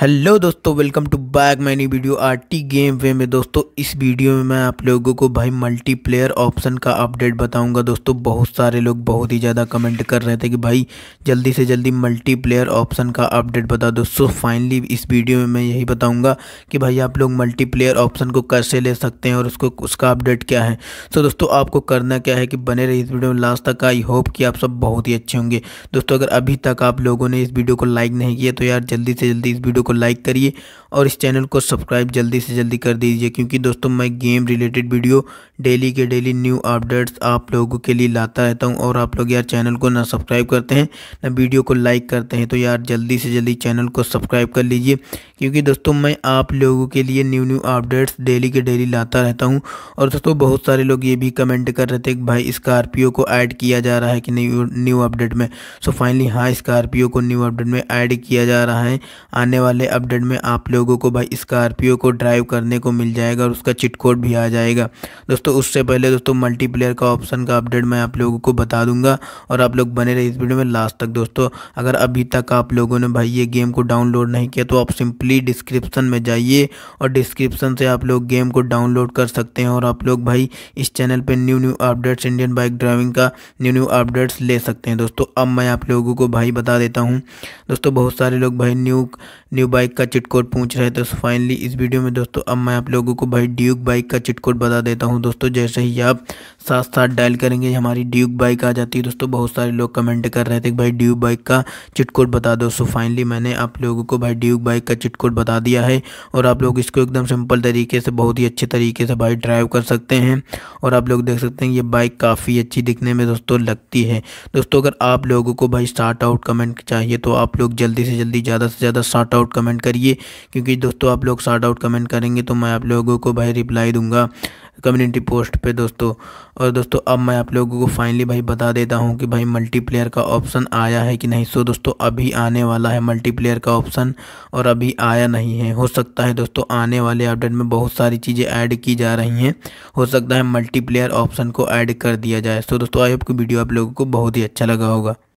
hello दोस्तों welcome to back many video RT game way में दोस्तों इस वीडियो में मैं आप लोगों को भाई मल्टीप्लेयर ऑप्शन का अपडेट बताऊंगा दोस्तों बहुत सारे लोग बहुत ही ज़्यादा कमेंट कर रहे थे कि भाई जल्दी से जल्दी मल्टीप्लेयर ऑप्शन का अपडेट बता दो सो फाइनली इस वीडियो में मैं यही बताऊँगा कि भाई आप लोग मल्टीप्लेयर ऑप्शन को कैसे ले सकते हैं और उसको उसका अपडेट क्या है सो दोस्तों आपको करना क्या है कि बने रही इस वीडियो में लास्ट तक आई होप कि आप सब बहुत ही अच्छे होंगे दोस्तों अगर अभी तक आप लोगों ने इस वीडियो को लाइक नहीं किया तो यार जल्दी से जल्दी इस वीडियो को लाइक करिए और इस चैनल को सब्सक्राइब जल्दी से जल्दी कर दीजिए क्योंकि दोस्तों मैं गेम रिलेटेड वीडियो डेली के डेली न्यू अपडेट्स आप लोगों के लिए लाता रहता हूँ और आप लोग यार चैनल को ना सब्सक्राइब करते हैं ना वीडियो को लाइक करते हैं तो यार जल्दी से जल्दी चैनल को सब्सक्राइब कर लीजिए क्योंकि दोस्तों मैं आप लोगों के लिए न्यू न्यू अपडेट्स डेली के डेली लाता रहता हूँ और दोस्तों बहुत सारे लोग ये भी कमेंट कर रहे थे कि भाई स्कॉर्पियो को ऐड किया जा रहा है कि न्यू न्यू अपडेट में सो तो फाइनली हाँ स्कॉर्पियो को न्यू अपडेट में ऐड किया जा रहा है आने वाले वाले अपडेट में आप लोगों को भाई स्कॉर्पियो को ड्राइव करने को मिल जाएगा और उसका चिट कोड भी आ जाएगा दोस्तों उससे पहले दोस्तों मल्टीप्लेयर का ऑप्शन का अपडेट मैं आप लोगों को बता दूंगा और आप लोग बने रहे इस वीडियो में लास्ट तक दोस्तों अगर अभी तक आप लोगों ने भाई ये गेम को डाउनलोड नहीं किया तो आप सिंपली डिस्क्रिप्सन में जाइए और डिस्क्रिप्सन से आप लोग गेम को डाउनलोड कर सकते हैं और आप लोग भाई इस चैनल पर new new updates Indian bike driving का न्यू न्यू अपडेट्स ले सकते हैं दोस्तों अब मैं आप लोगों को भाई बता देता हूँ दोस्तों बहुत सारे लोग भाई न्यू न्यू बाइक का चिट कोड पूछ रहे थे तो फाइनली इस वीडियो में दोस्तों अब मैं आप लोगों को भाई ड्यूक बाइक का चिट कोड बता देता हूँ दोस्तों जैसे ही आप साथ साथ डायल करेंगे हमारी ड्यूक बाइक आ जाती है दोस्तों बहुत सारे लोग कमेंट कर रहे थे कि भाई ड्यूक बाइक का चिटकोड बता दो सो फाइनली मैंने आप लोगों को भाई ड्यूक बाइक का चिटकोड बता दिया है और आप लोग इसको एकदम सिंपल तरीके से बहुत ही अच्छे तरीके से भाई ड्राइव कर सकते हैं और आप लोग देख सकते हैं ये बाइक काफ़ी अच्छी दिखने में दोस्तों लगती है दोस्तों अगर आप लोगों को भाई स्टार्ट आउट कमेंट चाहिए तो आप लोग जल्दी से जल्दी ज़्यादा से ज़्यादा स्टार्ट आउट कमेंट करिए क्योंकि दोस्तों आप लोग स्टार्ट आउट कमेंट करेंगे तो मैं आप लोगों को भाई रिप्लाई दूंगा कम्युनिटी पोस्ट पे दोस्तों और दोस्तों अब मैं आप लोगों को फाइनली भाई बता देता हूँ कि भाई मल्टीप्लेयर का ऑप्शन आया है कि नहीं सो दोस्तों अभी आने वाला है मल्टीप्लेयर का ऑप्शन और अभी आया नहीं है हो सकता है दोस्तों आने वाले अपडेट में बहुत सारी चीज़ें ऐड की जा रही हैं हो सकता है मल्टीप्लेयर ऑप्शन को ऐड कर दिया जाए सो दोस्तों आई होप की वीडियो आप लोगों को बहुत ही अच्छा लगा होगा